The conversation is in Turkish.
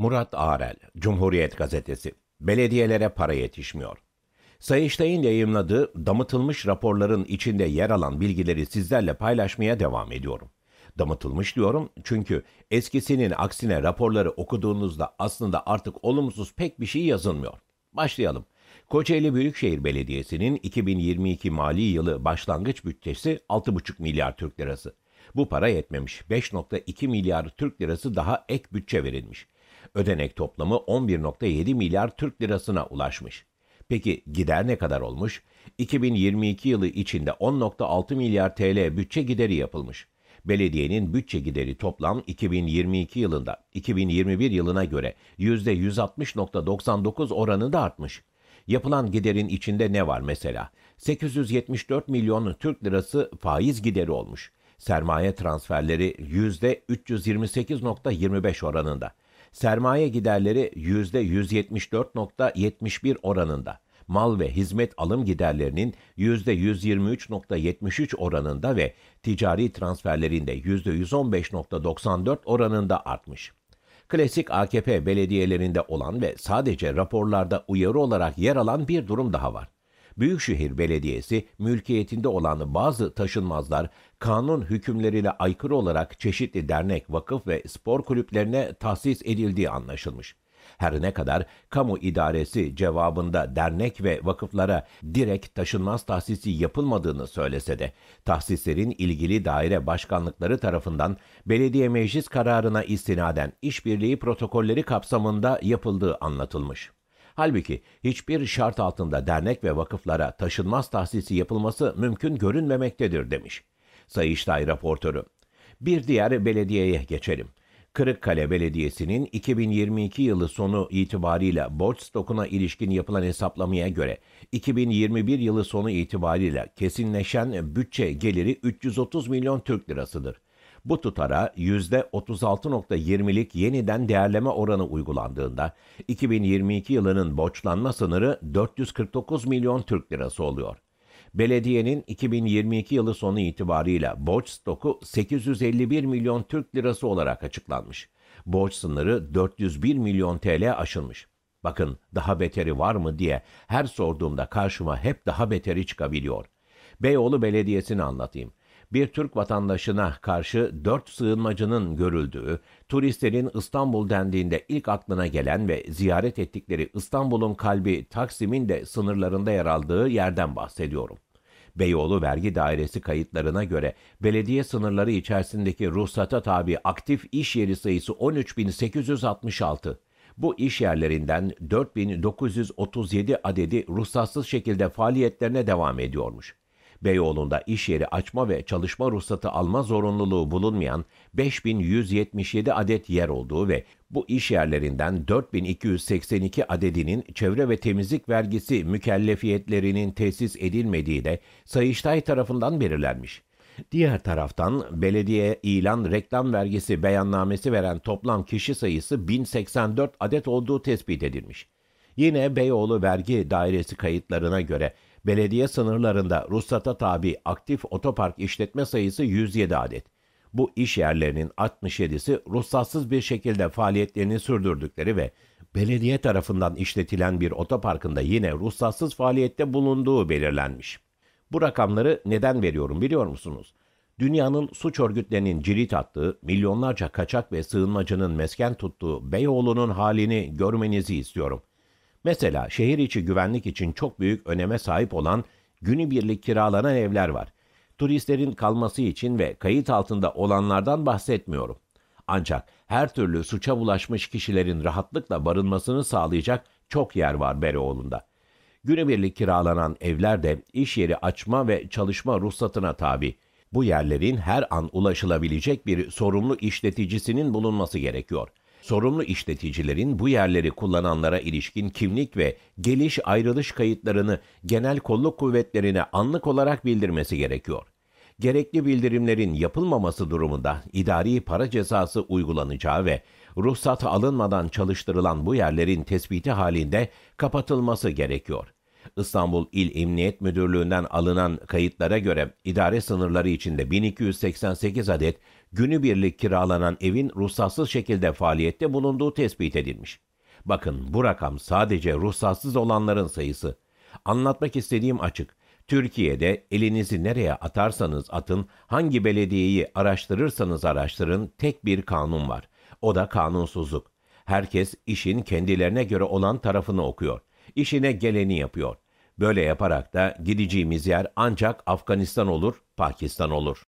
Murat Arel, Cumhuriyet Gazetesi. Belediyelere para yetişmiyor. Sayıştay'ın yayınladığı damıtılmış raporların içinde yer alan bilgileri sizlerle paylaşmaya devam ediyorum. Damıtılmış diyorum çünkü eskisinin aksine raporları okuduğunuzda aslında artık olumsuz pek bir şey yazılmıyor. Başlayalım. Kocaeli Büyükşehir Belediyesi'nin 2022 mali yılı başlangıç bütçesi 6,5 milyar Türk lirası. Bu para yetmemiş. 5,2 milyar Türk lirası daha ek bütçe verilmiş. Ödenek toplamı 11.7 milyar Türk lirasına ulaşmış. Peki gider ne kadar olmuş? 2022 yılı içinde 10.6 milyar TL bütçe gideri yapılmış. Belediyenin bütçe gideri toplam 2022 yılında 2021 yılına göre %160.99 oranında artmış. Yapılan giderin içinde ne var mesela? 874 milyon Türk lirası faiz gideri olmuş. Sermaye transferleri %328.25 oranında. Sermaye giderleri %174.71 oranında, mal ve hizmet alım giderlerinin %123.73 oranında ve ticari transferlerinde %115.94 oranında artmış. Klasik AKP belediyelerinde olan ve sadece raporlarda uyarı olarak yer alan bir durum daha var. Büyükşehir Belediyesi mülkiyetinde olan bazı taşınmazlar kanun hükümleriyle aykırı olarak çeşitli dernek, vakıf ve spor kulüplerine tahsis edildiği anlaşılmış. Her ne kadar kamu idaresi cevabında dernek ve vakıflara direkt taşınmaz tahsisi yapılmadığını söylese de, tahsislerin ilgili daire başkanlıkları tarafından belediye meclis kararına istinaden işbirliği protokolleri kapsamında yapıldığı anlatılmış. Halbuki hiçbir şart altında dernek ve vakıflara taşınmaz tahsisi yapılması mümkün görünmemektedir demiş. Sayıştay raportörü. Bir diğer belediyeye geçelim. Kırıkkale Belediyesi'nin 2022 yılı sonu itibariyle borç stokuna ilişkin yapılan hesaplamaya göre 2021 yılı sonu itibariyle kesinleşen bütçe geliri 330 milyon Türk lirasıdır. Bu tutara %36.20'lik yeniden değerleme oranı uygulandığında 2022 yılının borçlanma sınırı 449 milyon Türk lirası oluyor. Belediyenin 2022 yılı sonu itibarıyla borç stoku 851 milyon Türk lirası olarak açıklanmış. Borç sınırı 401 milyon TL aşılmış. Bakın daha beteri var mı diye her sorduğumda karşıma hep daha beteri çıkabiliyor. Beyoğlu Belediyesi'ni anlatayım bir Türk vatandaşına karşı dört sığınmacının görüldüğü, turistlerin İstanbul dendiğinde ilk aklına gelen ve ziyaret ettikleri İstanbul'un kalbi Taksim'in de sınırlarında yer aldığı yerden bahsediyorum. Beyoğlu Vergi Dairesi kayıtlarına göre belediye sınırları içerisindeki ruhsata tabi aktif iş yeri sayısı 13.866. Bu iş yerlerinden 4937 adedi ruhsatsız şekilde faaliyetlerine devam ediyormuş. Beyoğlu'nda iş yeri açma ve çalışma ruhsatı alma zorunluluğu bulunmayan 5177 adet yer olduğu ve bu iş yerlerinden 4282 adedinin çevre ve temizlik vergisi mükellefiyetlerinin tesis edilmediği de Sayıştay tarafından belirlenmiş. Diğer taraftan belediye ilan reklam vergisi beyannamesi veren toplam kişi sayısı 1084 adet olduğu tespit edilmiş. Yine Beyoğlu Vergi Dairesi kayıtlarına göre Belediye sınırlarında ruhsata tabi aktif otopark işletme sayısı 107 adet. Bu iş yerlerinin 67'si ruhsatsız bir şekilde faaliyetlerini sürdürdükleri ve belediye tarafından işletilen bir otoparkında yine ruhsatsız faaliyette bulunduğu belirlenmiş. Bu rakamları neden veriyorum biliyor musunuz? Dünyanın suç örgütlerinin cirit attığı, milyonlarca kaçak ve sığınmacının mesken tuttuğu Beyoğlu'nun halini görmenizi istiyorum. Mesela şehir içi güvenlik için çok büyük öneme sahip olan günübirlik kiralanan evler var. Turistlerin kalması için ve kayıt altında olanlardan bahsetmiyorum. Ancak her türlü suça bulaşmış kişilerin rahatlıkla barınmasını sağlayacak çok yer var Bereoğlu'nda. Günübirlik kiralanan evler de iş yeri açma ve çalışma ruhsatına tabi. Bu yerlerin her an ulaşılabilecek bir sorumlu işleticisinin bulunması gerekiyor. Sorumlu işleticilerin bu yerleri kullananlara ilişkin kimlik ve geliş ayrılış kayıtlarını genel kolluk kuvvetlerine anlık olarak bildirmesi gerekiyor. Gerekli bildirimlerin yapılmaması durumunda idari para cezası uygulanacağı ve ruhsat alınmadan çalıştırılan bu yerlerin tespiti halinde kapatılması gerekiyor. İstanbul İl Emniyet Müdürlüğü'nden alınan kayıtlara göre idare sınırları içinde 1288 adet günübirlik kiralanan evin ruhsatsız şekilde faaliyette bulunduğu tespit edilmiş. Bakın bu rakam sadece ruhsatsız olanların sayısı. Anlatmak istediğim açık. Türkiye'de elinizi nereye atarsanız atın, hangi belediyeyi araştırırsanız araştırın tek bir kanun var. O da kanunsuzluk. Herkes işin kendilerine göre olan tarafını okuyor. İşine geleni yapıyor. Böyle yaparak da gideceğimiz yer ancak Afganistan olur, Pakistan olur.